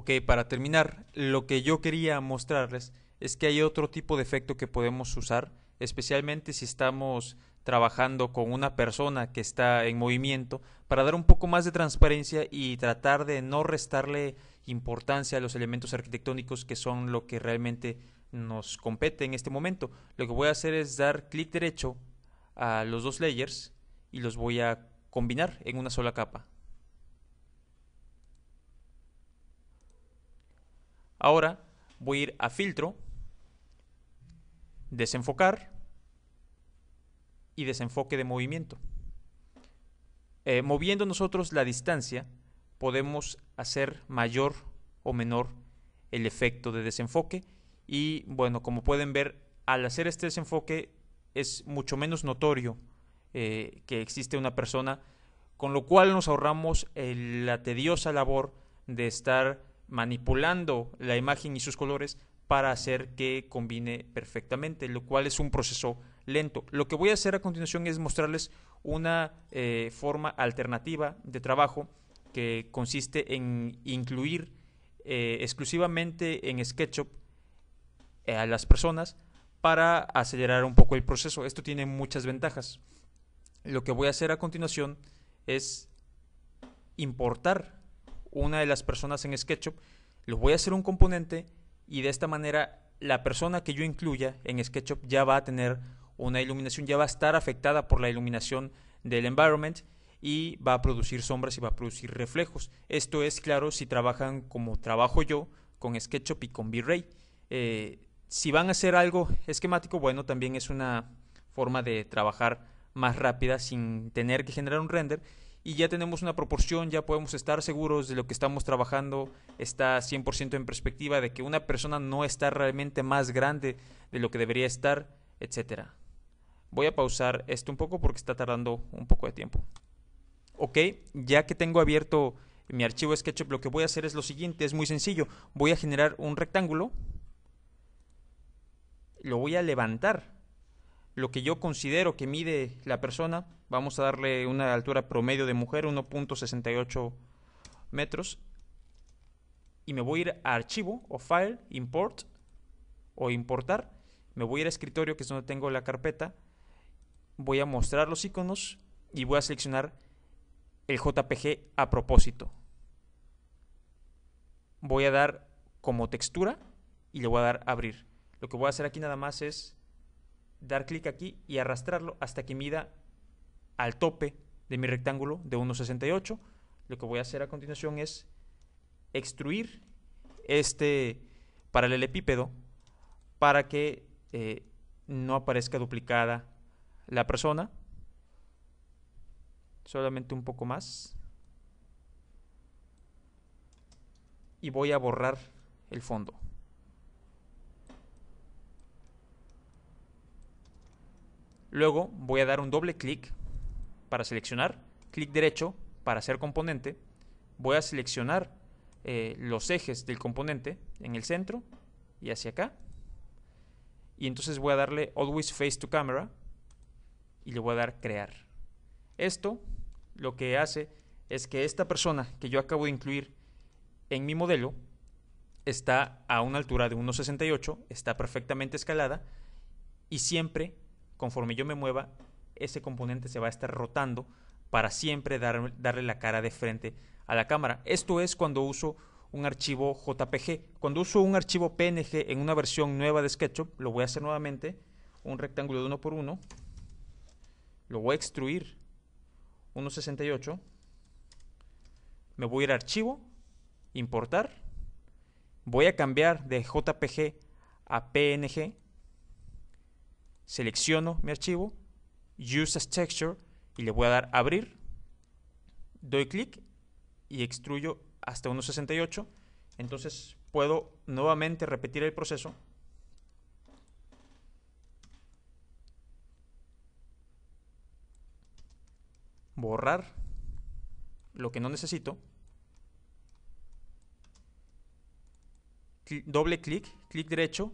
Ok, para terminar, lo que yo quería mostrarles es que hay otro tipo de efecto que podemos usar, especialmente si estamos trabajando con una persona que está en movimiento, para dar un poco más de transparencia y tratar de no restarle importancia a los elementos arquitectónicos que son lo que realmente nos compete en este momento. Lo que voy a hacer es dar clic derecho a los dos layers y los voy a combinar en una sola capa. Ahora voy a ir a filtro, desenfocar y desenfoque de movimiento. Eh, moviendo nosotros la distancia, podemos hacer mayor o menor el efecto de desenfoque. Y bueno, como pueden ver, al hacer este desenfoque es mucho menos notorio eh, que existe una persona, con lo cual nos ahorramos la tediosa labor de estar manipulando la imagen y sus colores para hacer que combine perfectamente, lo cual es un proceso lento. Lo que voy a hacer a continuación es mostrarles una eh, forma alternativa de trabajo que consiste en incluir eh, exclusivamente en SketchUp eh, a las personas para acelerar un poco el proceso. Esto tiene muchas ventajas. Lo que voy a hacer a continuación es importar una de las personas en SketchUp, lo voy a hacer un componente y de esta manera la persona que yo incluya en SketchUp ya va a tener una iluminación, ya va a estar afectada por la iluminación del environment y va a producir sombras y va a producir reflejos. Esto es claro si trabajan como trabajo yo con SketchUp y con V-Ray. Eh, si van a hacer algo esquemático, bueno, también es una forma de trabajar más rápida sin tener que generar un render y ya tenemos una proporción, ya podemos estar seguros de lo que estamos trabajando, está 100% en perspectiva de que una persona no está realmente más grande de lo que debería estar, etcétera. Voy a pausar esto un poco porque está tardando un poco de tiempo. Ok, ya que tengo abierto mi archivo SketchUp, lo que voy a hacer es lo siguiente, es muy sencillo. Voy a generar un rectángulo, lo voy a levantar lo que yo considero que mide la persona, vamos a darle una altura promedio de mujer, 1.68 metros, y me voy a ir a archivo o file, import o importar, me voy a ir a escritorio, que es donde tengo la carpeta, voy a mostrar los iconos y voy a seleccionar el JPG a propósito. Voy a dar como textura y le voy a dar abrir. Lo que voy a hacer aquí nada más es dar clic aquí y arrastrarlo hasta que mida al tope de mi rectángulo de 1.68. Lo que voy a hacer a continuación es extruir este paralelepípedo para que eh, no aparezca duplicada la persona. Solamente un poco más. Y voy a borrar el fondo. Luego voy a dar un doble clic para seleccionar, clic derecho para hacer componente. Voy a seleccionar eh, los ejes del componente en el centro y hacia acá. Y entonces voy a darle Always Face to Camera y le voy a dar Crear. Esto lo que hace es que esta persona que yo acabo de incluir en mi modelo está a una altura de 1.68, está perfectamente escalada y siempre conforme yo me mueva, ese componente se va a estar rotando para siempre darle la cara de frente a la cámara. Esto es cuando uso un archivo JPG. Cuando uso un archivo PNG en una versión nueva de SketchUp, lo voy a hacer nuevamente, un rectángulo de 1 por 1 lo voy a extruir 1.68, me voy a ir a archivo, importar, voy a cambiar de JPG a PNG selecciono mi archivo, Use as Texture y le voy a dar Abrir, doy clic y extruyo hasta 1.68. Entonces puedo nuevamente repetir el proceso. Borrar lo que no necesito. doble clic, clic derecho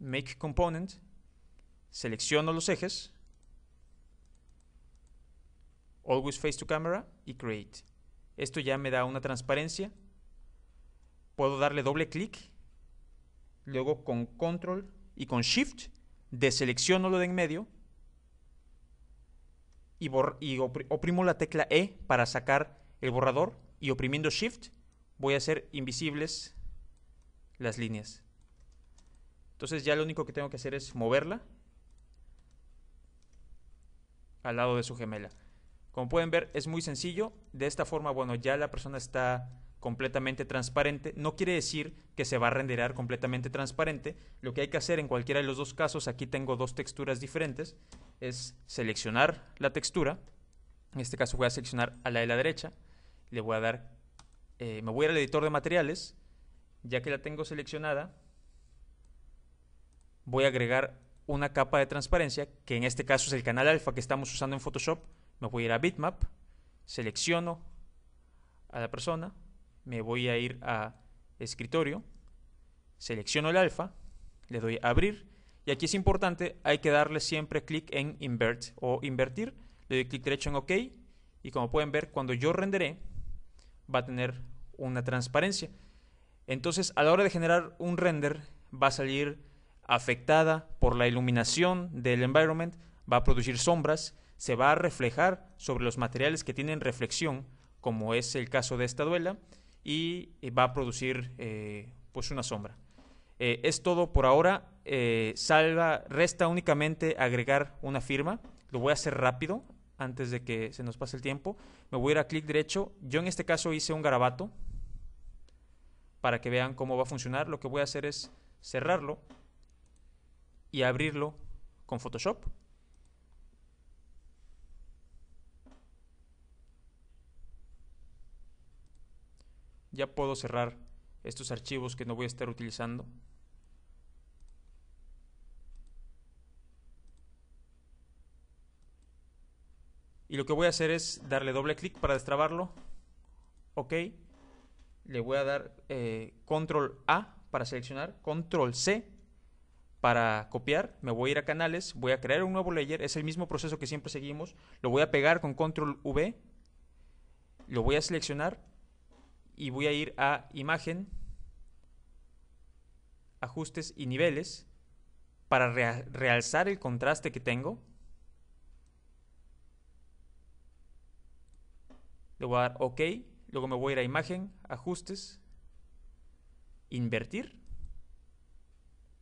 make component, selecciono los ejes, always face to camera y create. Esto ya me da una transparencia. Puedo darle doble clic, luego con control y con shift deselecciono lo de en medio y, y oprimo la tecla E para sacar el borrador y oprimiendo shift voy a hacer invisibles las líneas. Entonces ya lo único que tengo que hacer es moverla al lado de su gemela. Como pueden ver, es muy sencillo. De esta forma, bueno, ya la persona está completamente transparente. No quiere decir que se va a renderar completamente transparente. Lo que hay que hacer en cualquiera de los dos casos, aquí tengo dos texturas diferentes, es seleccionar la textura. En este caso voy a seleccionar a la de la derecha. Le voy a dar, eh, me voy al editor de materiales. Ya que la tengo seleccionada, voy a agregar una capa de transparencia, que en este caso es el canal alfa que estamos usando en Photoshop. Me voy a ir a bitmap, selecciono a la persona, me voy a ir a escritorio, selecciono el alfa, le doy a abrir y aquí es importante, hay que darle siempre clic en invert o invertir, le doy clic derecho en OK y como pueden ver cuando yo renderé va a tener una transparencia. Entonces a la hora de generar un render va a salir afectada por la iluminación del environment va a producir sombras, se va a reflejar sobre los materiales que tienen reflexión, como es el caso de esta duela, y eh, va a producir eh, pues una sombra. Eh, es todo por ahora. salva, resta únicamente agregar una firma. Lo voy a hacer rápido antes de que se nos pase el tiempo. Me voy a ir a clic derecho. Yo en este caso hice un garabato para que vean cómo va a funcionar. Lo que voy a hacer es cerrarlo y abrirlo con Photoshop. Ya puedo cerrar estos archivos que no voy a estar utilizando. Y lo que voy a hacer es darle doble clic para destrabarlo. Ok. Le voy a dar eh, control A para seleccionar. Control C para copiar, me voy a ir a canales, voy a crear un nuevo layer, es el mismo proceso que siempre seguimos, lo voy a pegar con control V, lo voy a seleccionar y voy a ir a imagen, ajustes y niveles para realzar el contraste que tengo. Le voy a dar OK, luego me voy a ir a imagen, ajustes, invertir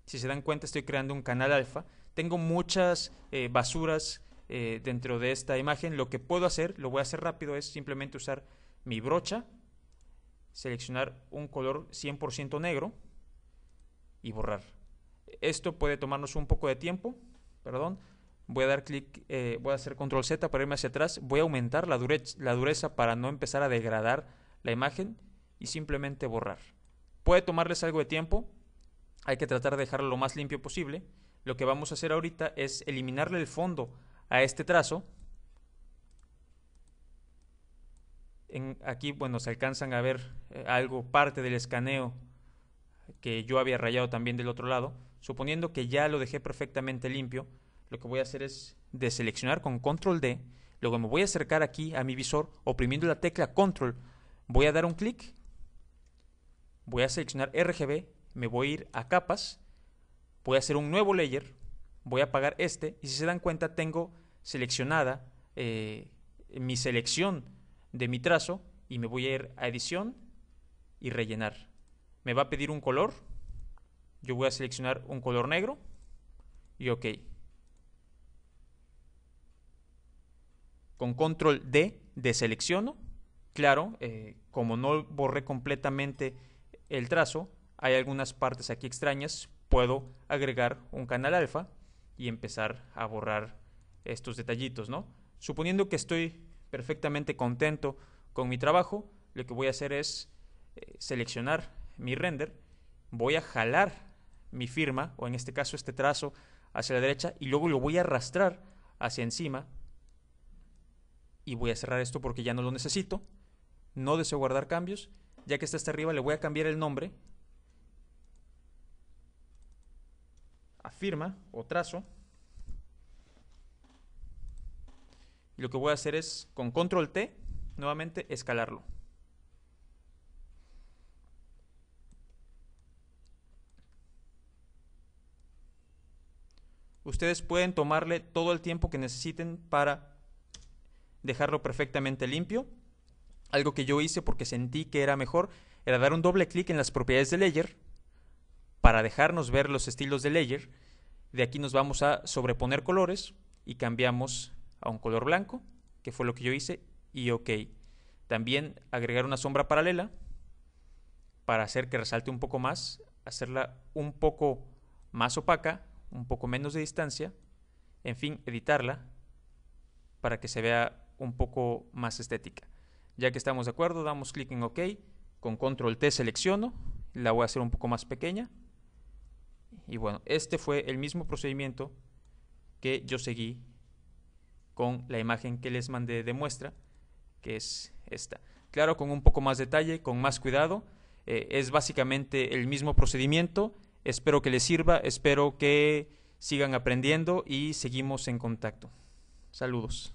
si se dan cuenta, estoy creando un canal alfa. Tengo muchas eh, basuras eh, dentro de esta imagen. Lo que puedo hacer, lo voy a hacer rápido, es simplemente usar mi brocha, seleccionar un color 100% negro y borrar. Esto puede tomarnos un poco de tiempo, perdón. Voy a dar clic, eh, voy a hacer control Z para irme hacia atrás. Voy a aumentar la, la dureza para no empezar a degradar la imagen y simplemente borrar. Puede tomarles algo de tiempo, hay que tratar de dejarlo lo más limpio posible. Lo que vamos a hacer ahorita es eliminarle el fondo a este trazo. aquí, bueno, se alcanzan a ver eh, algo, parte del escaneo que yo había rayado también del otro lado. Suponiendo que ya lo dejé perfectamente limpio, lo que voy a hacer es deseleccionar con control D. Luego me voy a acercar aquí a mi visor oprimiendo la tecla control. Voy a dar un clic. Voy a seleccionar RGB me voy a ir a capas, voy a hacer un nuevo layer, voy a apagar este y si se dan cuenta tengo seleccionada eh, mi selección de mi trazo y me voy a ir a edición y rellenar. Me va a pedir un color, yo voy a seleccionar un color negro y ok. Con control D deselecciono, claro, eh, como no borré completamente el trazo, hay algunas partes aquí extrañas, puedo agregar un canal alfa y empezar a borrar estos detallitos, ¿no? Suponiendo que estoy perfectamente contento con mi trabajo, lo que voy a hacer es eh, seleccionar mi render, voy a jalar mi firma, o en este caso este trazo, hacia la derecha y luego lo voy a arrastrar hacia encima y voy a cerrar esto porque ya no lo necesito. No deseo guardar cambios. Ya que está hasta arriba, le voy a cambiar el nombre afirma o trazo. Y lo que voy a hacer es con control T, nuevamente escalarlo. Ustedes pueden tomarle todo el tiempo que necesiten para dejarlo perfectamente limpio. Algo que yo hice porque sentí que era mejor era dar un doble clic en las propiedades de layer para dejarnos ver los estilos de layer, de aquí nos vamos a sobreponer colores y cambiamos a un color blanco, que fue lo que yo hice, y OK. También agregar una sombra paralela para hacer que resalte un poco más, hacerla un poco más opaca, un poco menos de distancia, en fin, editarla para que se vea un poco más estética. Ya que estamos de acuerdo, damos clic en OK, con control T selecciono, la voy a hacer un poco más pequeña, y bueno, este fue el mismo procedimiento que yo seguí con la imagen que les mandé de muestra, que es esta. Claro, con un poco más detalle, con más cuidado. Eh, es básicamente el mismo procedimiento. Espero que les sirva, espero que sigan aprendiendo y seguimos en contacto. Saludos.